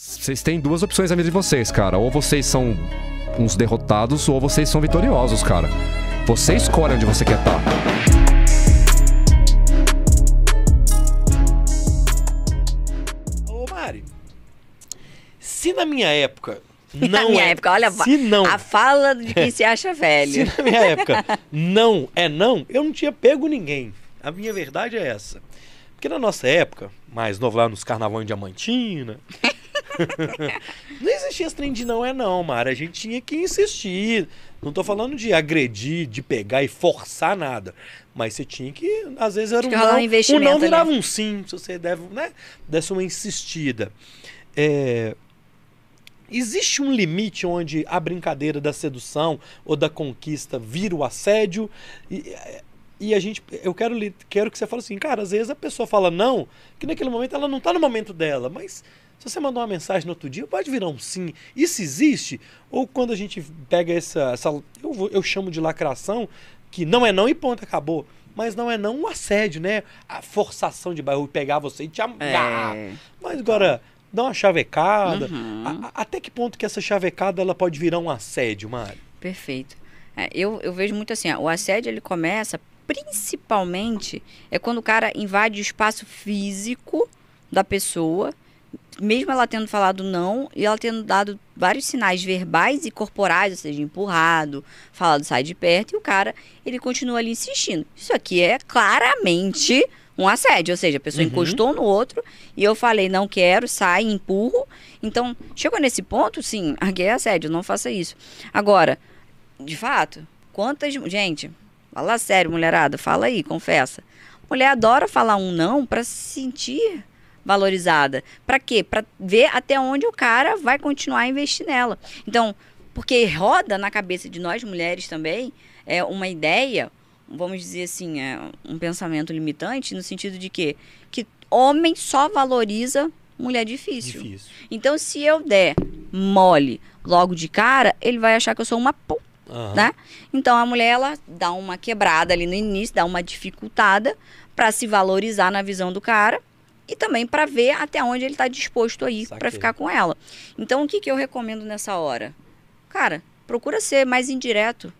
Vocês têm duas opções na vida de vocês, cara. Ou vocês são uns derrotados, ou vocês são vitoriosos, cara. Você escolhe onde você quer estar. Tá. Ô, Mari. Se na minha época não na minha é... época, olha, se não... a fala de quem se acha velho. Se na minha época não é não, eu não tinha pego ninguém. A minha verdade é essa. Porque na nossa época, mais novo lá nos Carnaval de Diamantina, não existia esse trem de não é não, Mara. A gente tinha que insistir. Não tô falando de agredir, de pegar e forçar nada. Mas você tinha que, às vezes era um não. Um né? não virava né? um sim, se você deve, né? desse uma insistida. É... Existe um limite onde a brincadeira da sedução ou da conquista vira o assédio? E, e a gente, eu quero, quero que você fale assim, cara, às vezes a pessoa fala não, que naquele momento ela não está no momento dela, mas se você mandou uma mensagem no outro dia, pode virar um sim. Isso existe? Ou quando a gente pega essa. essa eu, eu chamo de lacração, que não é não e ponto, acabou. Mas não é não um assédio, né? A forçação de bairro pegar você e te amarrar. É. Mas agora, dá uma chavecada. Uhum. A, a, até que ponto que essa chavecada ela pode virar um assédio, Mário? Perfeito. É, eu, eu vejo muito assim, ó, o assédio ele começa principalmente é quando o cara invade o espaço físico da pessoa mesmo ela tendo falado não e ela tendo dado vários sinais verbais e corporais, ou seja, empurrado, falado sai de perto, e o cara, ele continua ali insistindo. Isso aqui é claramente um assédio, ou seja, a pessoa uhum. encostou no outro e eu falei, não quero, sai, empurro. Então, chegou nesse ponto, sim, aqui é assédio, não faça isso. Agora, de fato, quantas. Gente, fala sério, mulherada, fala aí, confessa. Mulher adora falar um não para se sentir valorizada. Para quê? Para ver até onde o cara vai continuar a investir nela. Então, porque roda na cabeça de nós mulheres também é uma ideia, vamos dizer assim, é um pensamento limitante no sentido de que que homem só valoriza mulher difícil. difícil. Então, se eu der mole logo de cara, ele vai achar que eu sou uma pô uhum. né? Então a mulher ela dá uma quebrada ali no início, dá uma dificultada para se valorizar na visão do cara e também para ver até onde ele está disposto aí para ficar com ela. Então, o que, que eu recomendo nessa hora? Cara, procura ser mais indireto.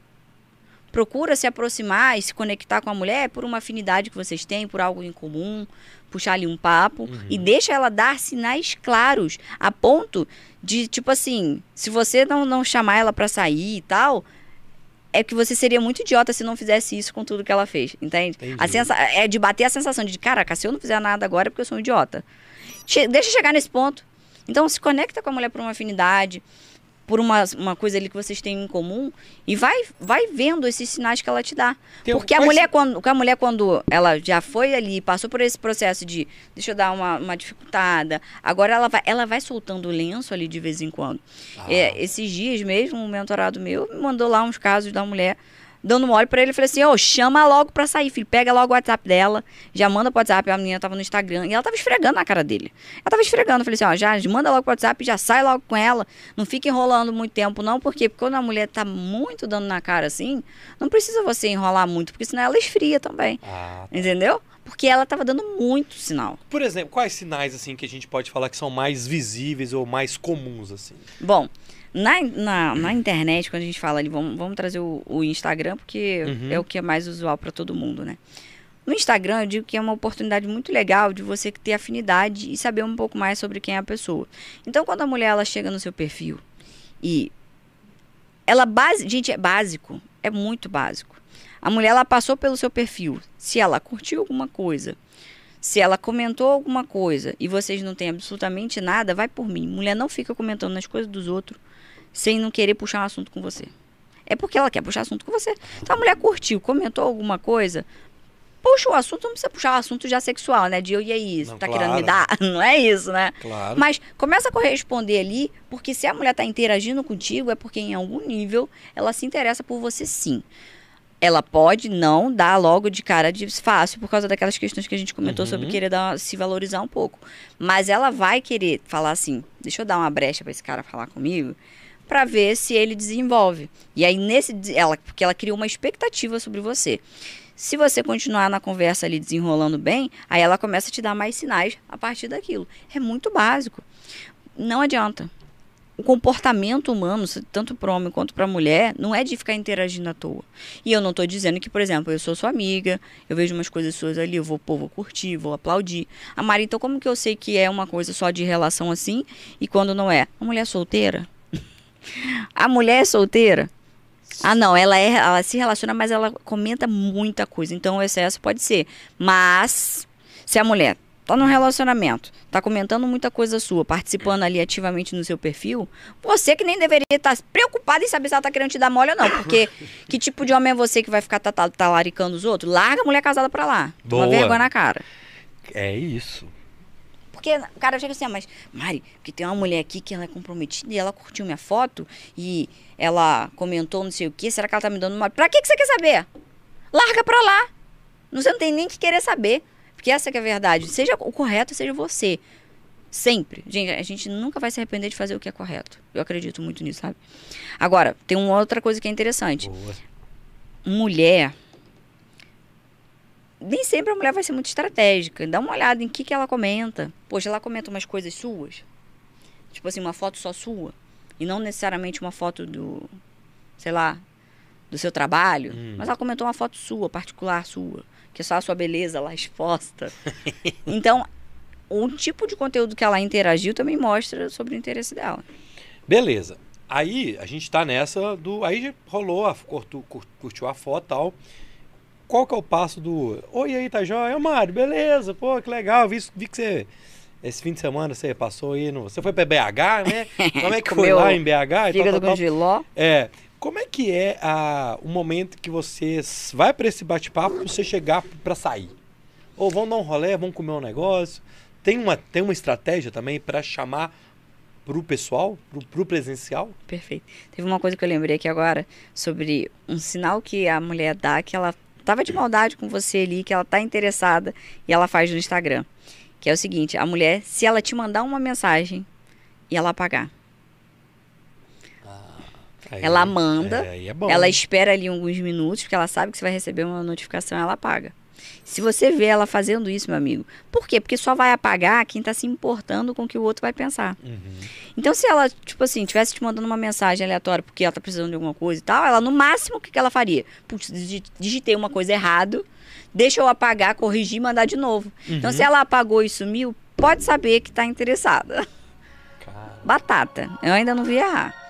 Procura se aproximar e se conectar com a mulher por uma afinidade que vocês têm, por algo em comum, puxar ali um papo uhum. e deixa ela dar sinais claros a ponto de tipo assim, se você não não chamar ela para sair e tal, é que você seria muito idiota se não fizesse isso com tudo que ela fez, entende? A sensa é de bater a sensação de, caraca, se eu não fizer nada agora é porque eu sou um idiota. Che deixa chegar nesse ponto. Então se conecta com a mulher por uma afinidade por uma, uma coisa ali que vocês têm em comum e vai vai vendo esses sinais que ela te dá. Tem então, Porque a mulher quando a mulher quando ela já foi ali, passou por esse processo de deixa eu dar uma, uma dificultada, agora ela vai ela vai soltando o lenço ali de vez em quando. Ah. É, esses dias mesmo, um mentorado meu me mandou lá uns casos da mulher dando olho pra ele, ele falei assim, ô, oh, chama logo pra sair, filho. Pega logo o WhatsApp dela, já manda pro WhatsApp. A menina tava no Instagram e ela tava esfregando na cara dele. Ela tava esfregando. falei assim, ó, oh, já manda logo pro WhatsApp, já sai logo com ela. Não fica enrolando muito tempo, não, porque quando a mulher tá muito dando na cara assim, não precisa você enrolar muito, porque senão ela esfria também. Ah, tá. Entendeu? Porque ela tava dando muito sinal. Por exemplo, quais sinais, assim, que a gente pode falar que são mais visíveis ou mais comuns, assim? Bom, na, na, na, internet, quando a gente fala ali, vamos, vamos trazer o, o Instagram, porque uhum. é o que é mais usual para todo mundo, né? No Instagram, eu digo que é uma oportunidade muito legal de você ter afinidade e saber um pouco mais sobre quem é a pessoa. Então, quando a mulher ela chega no seu perfil e ela base, gente, é básico, é muito básico. A mulher ela passou pelo seu perfil, se ela curtiu alguma coisa, se ela comentou alguma coisa e vocês não têm absolutamente nada, vai por mim. Mulher não fica comentando nas coisas dos outros sem não querer puxar um assunto com você. É porque ela quer puxar assunto com você. Então a mulher curtiu, comentou alguma coisa, puxa o assunto, não precisa puxar o assunto já sexual, né? De eu e é isso, não, tá claro. querendo me dar? Não é isso, né? Claro. Mas começa a corresponder ali, porque se a mulher tá interagindo contigo, é porque em algum nível ela se interessa por você sim ela pode não dar logo de cara de fácil por causa daquelas questões que a gente comentou uhum. sobre querer dar, se valorizar um pouco. Mas ela vai querer falar assim: deixa eu dar uma brecha para esse cara falar comigo, para ver se ele desenvolve. E aí nesse ela, porque ela cria uma expectativa sobre você. Se você continuar na conversa ali desenrolando bem, aí ela começa a te dar mais sinais a partir daquilo. É muito básico. Não adianta o comportamento humano, tanto para o homem quanto para a mulher, não é de ficar interagindo à toa. E eu não estou dizendo que, por exemplo, eu sou sua amiga, eu vejo umas coisas suas ali, eu vou, pô, vou curtir, vou aplaudir. A Mari, então como que eu sei que é uma coisa só de relação assim e quando não é? A mulher é solteira? a mulher é solteira? Ah, não, ela, é, ela se relaciona, mas ela comenta muita coisa. Então o excesso pode ser. Mas se a mulher tá num relacionamento, tá comentando muita coisa sua, participando ali ativamente no seu perfil, você que nem deveria estar tá preocupado em saber se ela tá querendo te dar mole ou não, porque que tipo de homem é você que vai ficar talaricando os outros? Larga a mulher casada pra lá. Boa. vergonha na cara. É isso. Porque o cara chega assim, ah, mas Mari, porque tem uma mulher aqui que ela é comprometida e ela curtiu minha foto e ela comentou não sei o que, será que ela tá me dando uma... Pra que, que você quer saber? Larga pra lá. Você não tem nem que querer saber. Porque essa é a verdade. Seja o correto, seja você. Sempre. Gente, a gente nunca vai se arrepender de fazer o que é correto. Eu acredito muito nisso, sabe? Agora, tem uma outra coisa que é interessante. Boa. Mulher. Nem sempre a mulher vai ser muito estratégica. Dá uma olhada em que, que ela comenta. Poxa, ela comenta umas coisas suas. Tipo assim, uma foto só sua. E não necessariamente uma foto do. Sei lá, do seu trabalho, hum. mas ela comentou uma foto sua, particular sua, que é só a sua beleza lá exposta. então, o tipo de conteúdo que ela interagiu também mostra sobre o interesse dela. Beleza. Aí a gente está nessa do. Aí rolou, a, curtiu, curtiu a foto e tal. Qual que é o passo do. Oi, aí, tá joia? É Mário, beleza, pô, que legal. Vi, vi que você. Esse fim de semana você passou aí no. Você foi para BH, né? Como é que foi lá em BH? Fígado tal, tal, tal. É. Como é que é a, ah, o momento que você vai para esse bate-papo você chegar para sair? Ou vão dar um rolê, vão comer um negócio? Tem uma, tem uma estratégia também para chamar pro pessoal, pro, o presencial? Perfeito. Teve uma coisa que eu lembrei aqui agora sobre um sinal que a mulher dá que ela tava de maldade com você ali, que ela tá interessada e ela faz no Instagram. Que é o seguinte, a mulher, se ela te mandar uma mensagem e ela apagar. Ah. Aí, ela é, manda, é, é ela espera ali alguns minutos, porque ela sabe que você vai receber uma notificação, ela apaga. Se você vê ela fazendo isso, meu amigo, por quê? Porque só vai apagar quem está se importando com o que o outro vai pensar. Uhum. Então, se ela, tipo assim, tivesse te mandando uma mensagem aleatória porque ela está precisando de alguma coisa e tal, ela no máximo o que, que ela faria? Putz, digitei uma coisa errado, deixa eu apagar, corrigir e mandar de novo. Uhum. Então, se uhum. ela apagou e sumiu, pode saber que está interessada. Batata. Eu ainda não vi errar.